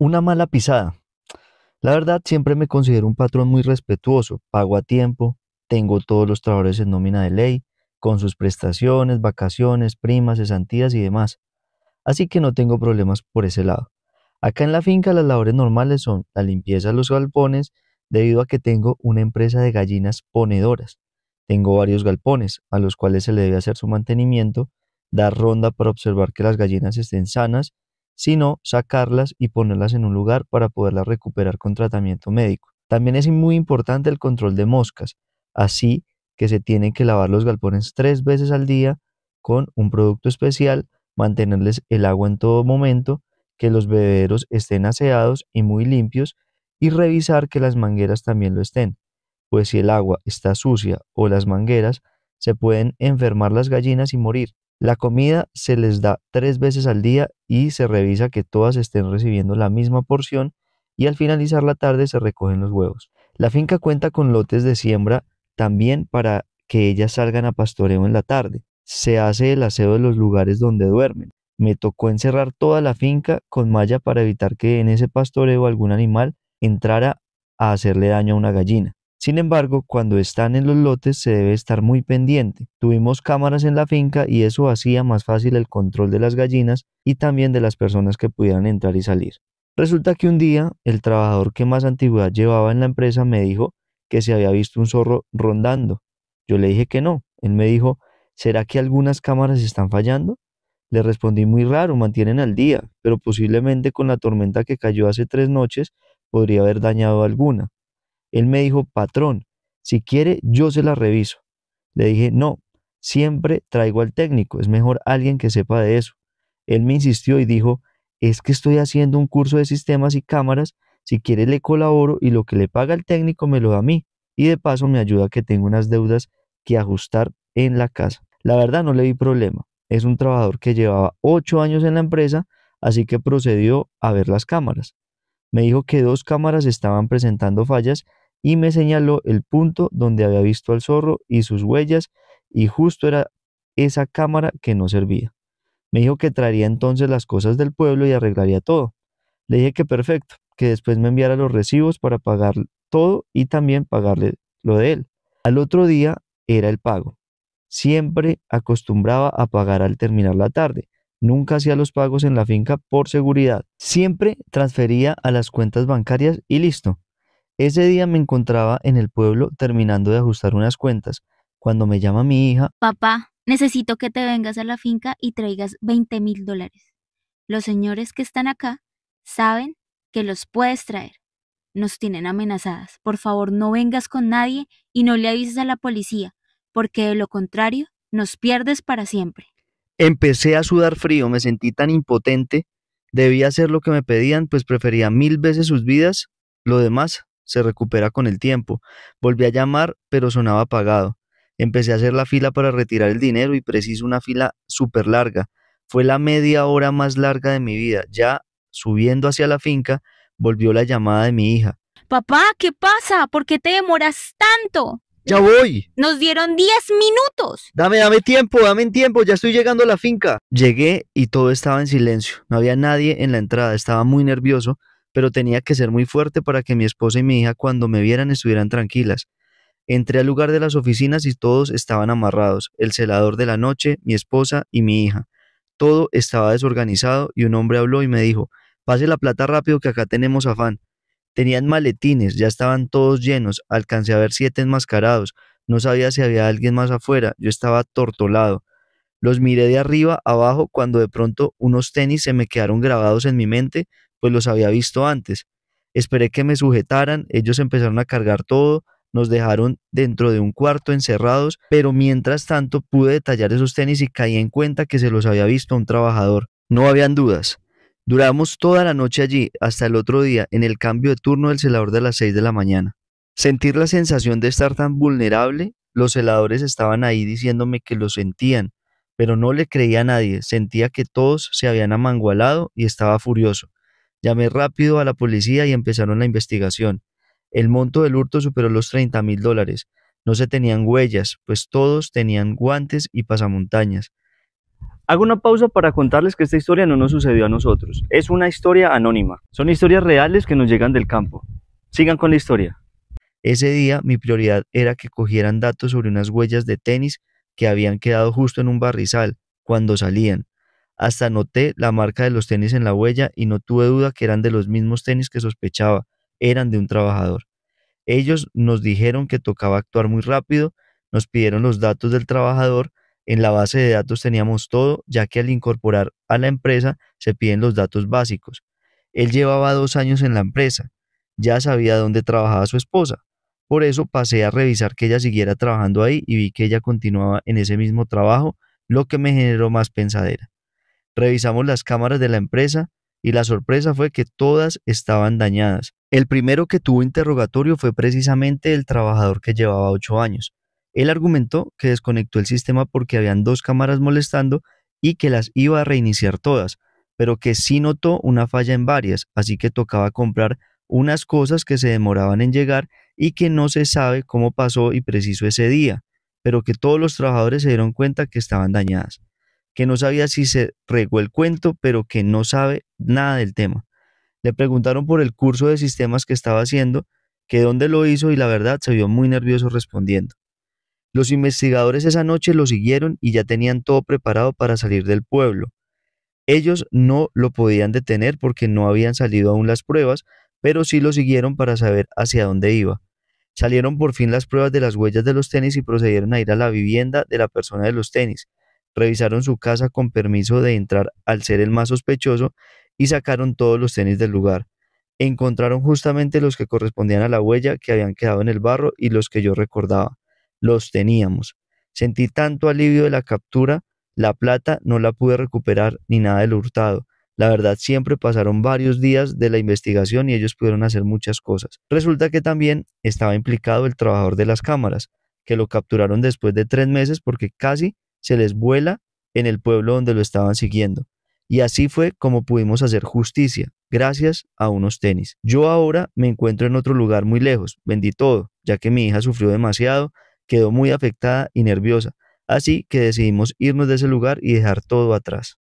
Una mala pisada. La verdad, siempre me considero un patrón muy respetuoso, pago a tiempo, tengo todos los trabajadores en nómina de ley, con sus prestaciones, vacaciones, primas, cesantías y demás. Así que no tengo problemas por ese lado. Acá en la finca las labores normales son la limpieza de los galpones, debido a que tengo una empresa de gallinas ponedoras. Tengo varios galpones a los cuales se le debe hacer su mantenimiento, dar ronda para observar que las gallinas estén sanas sino sacarlas y ponerlas en un lugar para poderlas recuperar con tratamiento médico. También es muy importante el control de moscas, así que se tienen que lavar los galpones tres veces al día con un producto especial, mantenerles el agua en todo momento, que los bebederos estén aseados y muy limpios y revisar que las mangueras también lo estén, pues si el agua está sucia o las mangueras, se pueden enfermar las gallinas y morir. La comida se les da tres veces al día y se revisa que todas estén recibiendo la misma porción y al finalizar la tarde se recogen los huevos. La finca cuenta con lotes de siembra también para que ellas salgan a pastoreo en la tarde. Se hace el aseo de los lugares donde duermen. Me tocó encerrar toda la finca con malla para evitar que en ese pastoreo algún animal entrara a hacerle daño a una gallina. Sin embargo, cuando están en los lotes se debe estar muy pendiente. Tuvimos cámaras en la finca y eso hacía más fácil el control de las gallinas y también de las personas que pudieran entrar y salir. Resulta que un día el trabajador que más antigüedad llevaba en la empresa me dijo que se había visto un zorro rondando. Yo le dije que no. Él me dijo, ¿será que algunas cámaras están fallando? Le respondí muy raro, mantienen al día, pero posiblemente con la tormenta que cayó hace tres noches podría haber dañado alguna. Él me dijo, patrón, si quiere, yo se la reviso. Le dije, no, siempre traigo al técnico, es mejor alguien que sepa de eso. Él me insistió y dijo, es que estoy haciendo un curso de sistemas y cámaras, si quiere le colaboro y lo que le paga el técnico me lo da a mí y de paso me ayuda que tengo unas deudas que ajustar en la casa. La verdad no le vi problema, es un trabajador que llevaba ocho años en la empresa, así que procedió a ver las cámaras. Me dijo que dos cámaras estaban presentando fallas y me señaló el punto donde había visto al zorro y sus huellas, y justo era esa cámara que no servía. Me dijo que traería entonces las cosas del pueblo y arreglaría todo. Le dije que perfecto, que después me enviara los recibos para pagar todo y también pagarle lo de él. Al otro día era el pago. Siempre acostumbraba a pagar al terminar la tarde. Nunca hacía los pagos en la finca por seguridad. Siempre transfería a las cuentas bancarias y listo. Ese día me encontraba en el pueblo terminando de ajustar unas cuentas, cuando me llama mi hija. Papá, necesito que te vengas a la finca y traigas 20 mil dólares. Los señores que están acá saben que los puedes traer. Nos tienen amenazadas. Por favor, no vengas con nadie y no le avises a la policía, porque de lo contrario, nos pierdes para siempre. Empecé a sudar frío, me sentí tan impotente. Debía hacer lo que me pedían, pues prefería mil veces sus vidas. Lo demás se recupera con el tiempo. Volví a llamar, pero sonaba apagado. Empecé a hacer la fila para retirar el dinero y preciso una fila súper larga. Fue la media hora más larga de mi vida. Ya subiendo hacia la finca, volvió la llamada de mi hija. Papá, ¿qué pasa? ¿Por qué te demoras tanto? Ya voy. Nos dieron 10 minutos. Dame, dame tiempo, dame tiempo, ya estoy llegando a la finca. Llegué y todo estaba en silencio. No había nadie en la entrada, estaba muy nervioso pero tenía que ser muy fuerte para que mi esposa y mi hija cuando me vieran estuvieran tranquilas. Entré al lugar de las oficinas y todos estaban amarrados, el celador de la noche, mi esposa y mi hija. Todo estaba desorganizado y un hombre habló y me dijo, pase la plata rápido que acá tenemos afán. Tenían maletines, ya estaban todos llenos, alcancé a ver siete enmascarados, no sabía si había alguien más afuera, yo estaba tortolado. Los miré de arriba abajo cuando de pronto unos tenis se me quedaron grabados en mi mente pues los había visto antes. Esperé que me sujetaran, ellos empezaron a cargar todo, nos dejaron dentro de un cuarto encerrados, pero mientras tanto pude detallar esos tenis y caí en cuenta que se los había visto a un trabajador. No habían dudas. Duramos toda la noche allí hasta el otro día en el cambio de turno del celador de las 6 de la mañana. Sentir la sensación de estar tan vulnerable, los celadores estaban ahí diciéndome que lo sentían, pero no le creía a nadie, sentía que todos se habían amangualado y estaba furioso. Llamé rápido a la policía y empezaron la investigación. El monto del hurto superó los 30 mil dólares. No se tenían huellas, pues todos tenían guantes y pasamontañas. Hago una pausa para contarles que esta historia no nos sucedió a nosotros. Es una historia anónima. Son historias reales que nos llegan del campo. Sigan con la historia. Ese día mi prioridad era que cogieran datos sobre unas huellas de tenis que habían quedado justo en un barrizal cuando salían. Hasta noté la marca de los tenis en la huella y no tuve duda que eran de los mismos tenis que sospechaba, eran de un trabajador. Ellos nos dijeron que tocaba actuar muy rápido, nos pidieron los datos del trabajador, en la base de datos teníamos todo, ya que al incorporar a la empresa se piden los datos básicos. Él llevaba dos años en la empresa, ya sabía dónde trabajaba su esposa. Por eso pasé a revisar que ella siguiera trabajando ahí y vi que ella continuaba en ese mismo trabajo, lo que me generó más pensadera. Revisamos las cámaras de la empresa y la sorpresa fue que todas estaban dañadas. El primero que tuvo interrogatorio fue precisamente el trabajador que llevaba 8 años. Él argumentó que desconectó el sistema porque habían dos cámaras molestando y que las iba a reiniciar todas, pero que sí notó una falla en varias, así que tocaba comprar unas cosas que se demoraban en llegar y que no se sabe cómo pasó y preciso ese día, pero que todos los trabajadores se dieron cuenta que estaban dañadas que no sabía si se regó el cuento, pero que no sabe nada del tema. Le preguntaron por el curso de sistemas que estaba haciendo, que dónde lo hizo y la verdad se vio muy nervioso respondiendo. Los investigadores esa noche lo siguieron y ya tenían todo preparado para salir del pueblo. Ellos no lo podían detener porque no habían salido aún las pruebas, pero sí lo siguieron para saber hacia dónde iba. Salieron por fin las pruebas de las huellas de los tenis y procedieron a ir a la vivienda de la persona de los tenis revisaron su casa con permiso de entrar al ser el más sospechoso y sacaron todos los tenis del lugar. Encontraron justamente los que correspondían a la huella que habían quedado en el barro y los que yo recordaba. Los teníamos. Sentí tanto alivio de la captura, la plata no la pude recuperar ni nada del hurtado. La verdad, siempre pasaron varios días de la investigación y ellos pudieron hacer muchas cosas. Resulta que también estaba implicado el trabajador de las cámaras, que lo capturaron después de tres meses porque casi se les vuela en el pueblo donde lo estaban siguiendo. Y así fue como pudimos hacer justicia, gracias a unos tenis. Yo ahora me encuentro en otro lugar muy lejos, vendí todo, ya que mi hija sufrió demasiado, quedó muy afectada y nerviosa, así que decidimos irnos de ese lugar y dejar todo atrás.